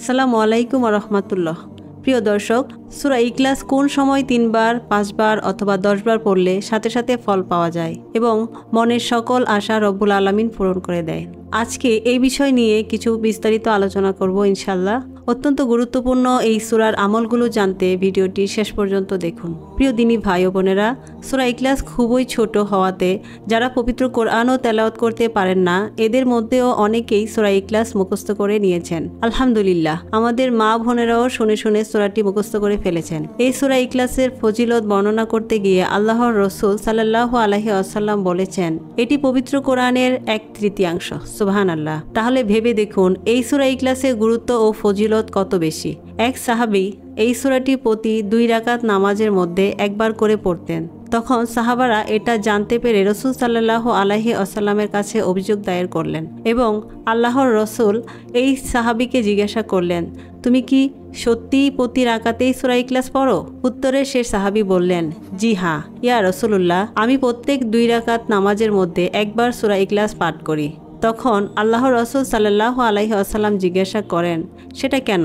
আসসালামু আলাইকুম রহমাতুল্লাহ প্রিয় দর্শক সুরা ইকলাস কোন সময় তিনবার পাঁচবার অথবা দশবার পড়লে সাথে সাথে ফল পাওয়া যায় এবং মনের সকল আশা রব্বুল আলমিন পূরণ করে দেয় আজকে এই বিষয় নিয়ে কিছু বিস্তারিত আলোচনা করব ইনশাল্লাহ অত্যন্ত গুরুত্বপূর্ণ এই সুরার আমলগুলো জানতে ভিডিওটি শেষ পর্যন্ত দেখুন প্রিয় দিনী ভাই ও বোনেরা সুরা ইকলাস খুবই ছোট হওয়াতে যারা পবিত্র কোরআনও তেলাওয়াত করতে পারেন না এদের মধ্যেও অনেকেই সুরা ইকলাস মুখস্থ করে নিয়েছেন আলহামদুলিল্লাহ আমাদের মা বোনেরাও শুনে শুনে সুরাটি মুখস্থ করে ফেলেছেন এই সুরা ইকলাসের ফজিলত বর্ণনা করতে গিয়ে আল্লাহর রসুল সাল্লাহ আলহি আসাল্লাম বলেছেন এটি পবিত্র কোরআনের এক তৃতীয়াংশ সোহান আল্লাহ তাহলে ভেবে দেখুন এই সুরা ইকলাসের গুরুত্ব ও ফজিলত কত বেশি এক সাহাবি এই সুরাটি প্রতি দুই রাকাত নামাজের মধ্যে একবার করে পড়তেন তখন সাহাবারা এটা জানতে পেরে রসুল সাল্লাহ আলাহি আসাল্লামের কাছে অভিযোগ দায়ের করলেন এবং আল্লাহর রসুল এই সাহাবিকে জিজ্ঞাসা করলেন তুমি কি সত্যিই প্রতি রাকাতেই সুরা ইকলাস পড়ো উত্তরে সে সাহাবি বললেন জি হ্যাঁ ইয়া রসুল্লাহ আমি প্রত্যেক দুই রাকাত নামাজের মধ্যে একবার সুরা ইকলাস পাঠ করি তখন আল্লাহ রসুল সাল্লাহ আলহি আসাল্লাম জিজ্ঞাসা করেন সেটা কেন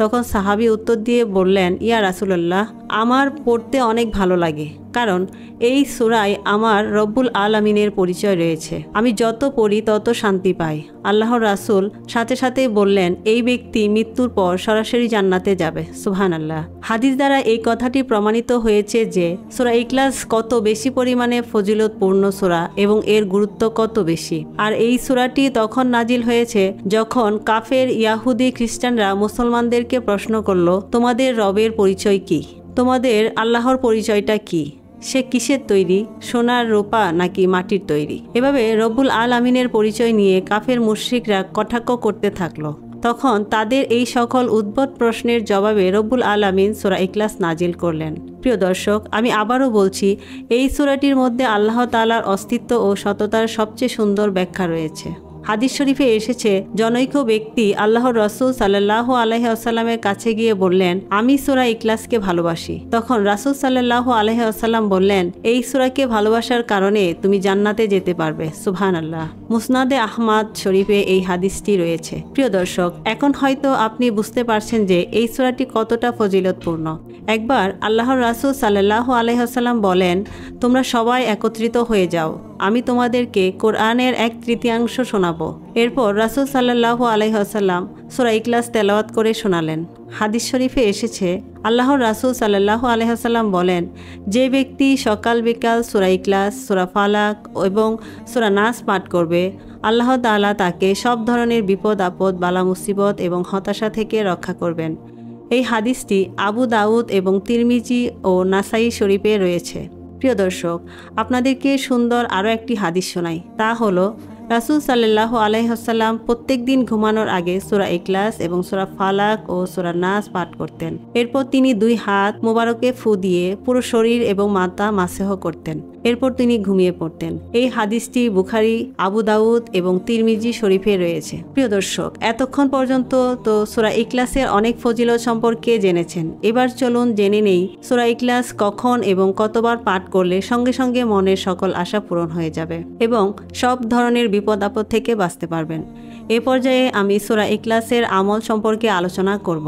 তখন সাহাবি উত্তর দিয়ে বললেন ইয়া রাসুলাল্লাহ আমার পড়তে অনেক ভালো লাগে কারণ এই সুরায় আমার রব্বুল আলমিনের পরিচয় রয়েছে আমি যত পড়ি তত শান্তি পাই আল্লাহ রাসুল সাথে সাথে বললেন এই ব্যক্তি মৃত্যুর পর সরাসরি জান্নাতে যাবে সুহান আল্লাহ হাদিস দ্বারা এই কথাটি প্রমাণিত হয়েছে যে সুরা ইকলাস কত বেশি পরিমাণে ফজিলতপূর্ণ সুরা এবং এর গুরুত্ব কত বেশি আর এই সুরাটি তখন নাজিল হয়েছে যখন কাফের ইয়াহুদি খ্রিস্টানরা মুসলমানদেরকে প্রশ্ন করল তোমাদের রবের পরিচয় কী তোমাদের আল্লাহর পরিচয়টা কি সে কিসের তৈরি সোনার রোপা নাকি মাটির তৈরি এভাবে রব্বুল আল আমিনের পরিচয় নিয়ে কাফের মুশ্রিকরা কটাক্ষ করতে থাকল তখন তাদের এই সকল উদ্ভট প্রশ্নের জবাবে রব্বুল আল আমিন সোরা ইকলাস নাজিল করলেন প্রিয় দর্শক আমি আবারও বলছি এই সোরাটির মধ্যে আল্লাহ তালার অস্তিত্ব ও সততার সবচেয়ে সুন্দর ব্যাখ্যা রয়েছে হাদিস শরীফে এসেছে জনৈক ব্যক্তি আল্লাহর রসুল সাল্লাহ আলহি কাছে গিয়ে বললেন আমি সুরা ইকলাসকে ভালোবাসি তখন রাসুল সাল্লাহ আলহি আসাল্লাম বললেন এই সুরাকে ভালোবাসার কারণে তুমি জান্নাতে যেতে পারবে সুহান আল্লাহ মুসনাদে আহমাদ শরীফে এই হাদিসটি রয়েছে প্রিয় দর্শক এখন হয়তো আপনি বুঝতে পারছেন যে এই সুরাটি কতটা ফজিলতপূর্ণ একবার আল্লাহর রাসুল সাল্লাহ আলহ্লাম বলেন তোমরা সবাই একত্রিত হয়ে যাও আমি তোমাদেরকে কোরআনের এক তৃতীয়াংশ শোনাব এরপর রাসুল সাল্লাহ আলহাসাল্লাম সোরা ইকলাস তেলাওয়াত করে শোনালেন হাদিস শরীফে এসেছে আল্লাহর রাসুল সাল্লাহ আলহাসাল্লাম বলেন যে ব্যক্তি সকাল বিকাল সোরা ইকলাস সোরা ফালাক এবং সোরা নাস পাঠ করবে আল্লাহ তালা তাকে সব ধরনের বিপদ আপদ বালা মুসিবত এবং হতাশা থেকে রক্ষা করবেন এই হাদিসটি আবু দাউদ এবং তিরমিজি ও নাসাই শরীফে রয়েছে প্রিয় দর্শক আপনাদেরকে সুন্দর আরও একটি হাদিস শোনাই তা হলো রাসুল সাল্লাহ আলাইহাসাল্লাম প্রত্যেক দিন ঘুমানোর আগে সোরা ইকলাস এবং সোরা ফালাক ও সোরা নাস পাঠ করতেন এরপর তিনি দুই হাত মোবারকে ফু দিয়ে পুরো শরীর এবং মাতা মাসেহ করতেন এরপর তিনি ঘুমিয়ে পড়তেন এই হাদিসটি বুখারি আবু দাউদ এবং তিরমিজি শরীফে রয়েছে প্রিয় দর্শক এতক্ষণ পর্যন্ত তো সোরা ইকলাসের অনেক ফজিলত সম্পর্কে জেনেছেন এবার চলুন জেনে নেই সোরা ইকলাস কখন এবং কতবার পাঠ করলে সঙ্গে সঙ্গে মনের সকল আশা পূরণ হয়ে যাবে এবং সব ধরনের বিপদ আপদ থেকে বাঁচতে পারবেন এ পর্যায়ে আমি সুরা ইকলাসের আমল সম্পর্কে আলোচনা করব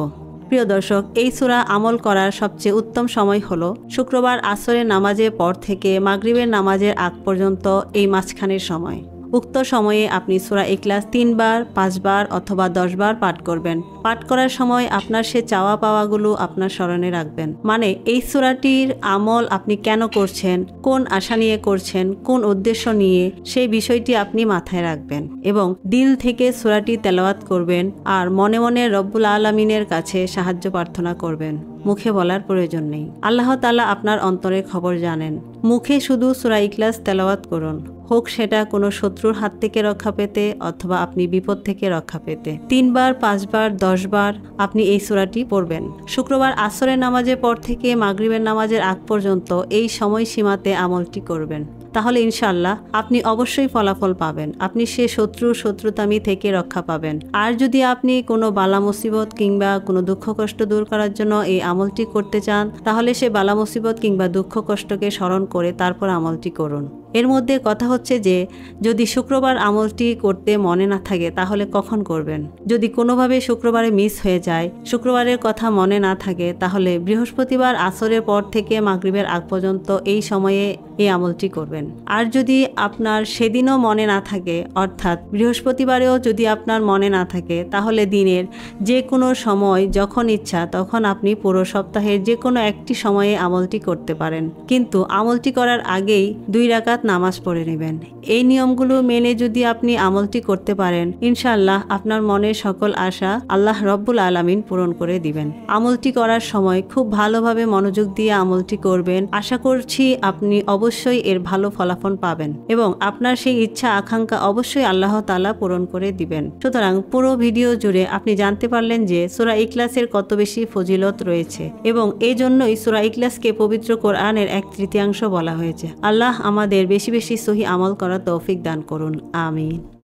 প্রিয় দর্শক এই সুরা আমল করার সবচেয়ে উত্তম সময় হল শুক্রবার আসরের নামাজের পর থেকে মাগরিবের নামাজের আগ পর্যন্ত এই মাঝখানের সময় উক্ত সময়ে আপনি সুরা ইকলাস তিনবার পাঁচবার অথবা দশবার পাঠ করবেন পাঠ করার সময় আপনার সে চাওয়া পাওয়াগুলো আপনার স্মরণে রাখবেন মানে এই সুরাটির আমল আপনি কেন করছেন কোন আশা নিয়ে করছেন কোন উদ্দেশ্য নিয়ে সেই বিষয়টি আপনি মাথায় রাখবেন এবং দিল থেকে সুরাটি তেলাওয়াত করবেন আর মনে মনে রব্বুল আলমিনের কাছে সাহায্য প্রার্থনা করবেন মুখে বলার প্রয়োজন নেই আল্লাহ তালা আপনার অন্তরের খবর জানেন মুখে শুধু সুরা ইকলাস তেলাওয়াত করুন হোক সেটা কোনো শত্রুর হাত থেকে রক্ষা পেতে অথবা আপনি বিপদ থেকে রক্ষা পেতে তিনবার পাঁচবার দশবার আপনি এই সুরাটি পড়বেন শুক্রবার আসরের নামাজের পর থেকে মাগরিবের নামাজের আগ পর্যন্ত এই সময়সীমাতে আমলটি করবেন তাহলে ইনশাল্লাহ আপনি অবশ্যই ফলাফল পাবেন আপনি সে শত্রু শত্রুতামি থেকে রক্ষা পাবেন আর যদি আপনি কোনো বালা মুসিবত কিংবা কোনো দুঃখ কষ্ট দূর করার জন্য এই আমলটি করতে চান তাহলে সে বালা মুসিবত কিংবা দুঃখ কষ্টকে স্মরণ করে তারপর আমলটি করুন এর মধ্যে কথা হচ্ছে যে যদি শুক্রবার আমলটি করতে মনে না থাকে তাহলে কখন করবেন যদি কোনোভাবে শুক্রবারে মিস হয়ে যায় শুক্রবারের কথা মনে না থাকে তাহলে বৃহস্পতিবার আসরের পর থেকে মাগরীবের আগ পর্যন্ত এই সময়ে এই আমলটি করবেন আর যদি আপনার সেদিনও মনে না থাকে অর্থাৎ বৃহস্পতিবারেও যদি আপনার মনে না থাকে তাহলে দিনের যে কোনো সময় যখন ইচ্ছা তখন আপনি পুরো সপ্তাহের যে কোনো একটি সময়ে আমলটি করতে পারেন কিন্তু আমলটি করার আগেই দুই রাখা রাকাত নামাজ পড়ে নেবেন এই নিয়মগুলো মেনে যদি আপনি আমলটি করতে পারেন ইনশাআল্লাহ আপনার মনের সকল আশা আল্লাহ রব্বুল আলমিন পূরণ করে দিবেন আমলটি করার সময় খুব ভালোভাবে মনোযোগ দিয়ে আমলটি করবেন আশা করছি আপনি অবশ্যই এর ভালো ফলাফল পাবেন এবং আপনার সেই ইচ্ছা আকাঙ্ক্ষা অবশ্যই আল্লাহ তালা পূরণ করে দিবেন সুতরাং পুরো ভিডিও জুড়ে আপনি জানতে পারলেন যে সুরা ইকলাসের কত বেশি ফজিলত রয়েছে এবং এই জন্যই সুরা ইকলাসকে পবিত্র কোরআনের এক তৃতীয়াংশ বলা হয়েছে আল্লাহ আমাদের বেশি বেশি সহি আমল করার তৌফিক দান করুন আমিন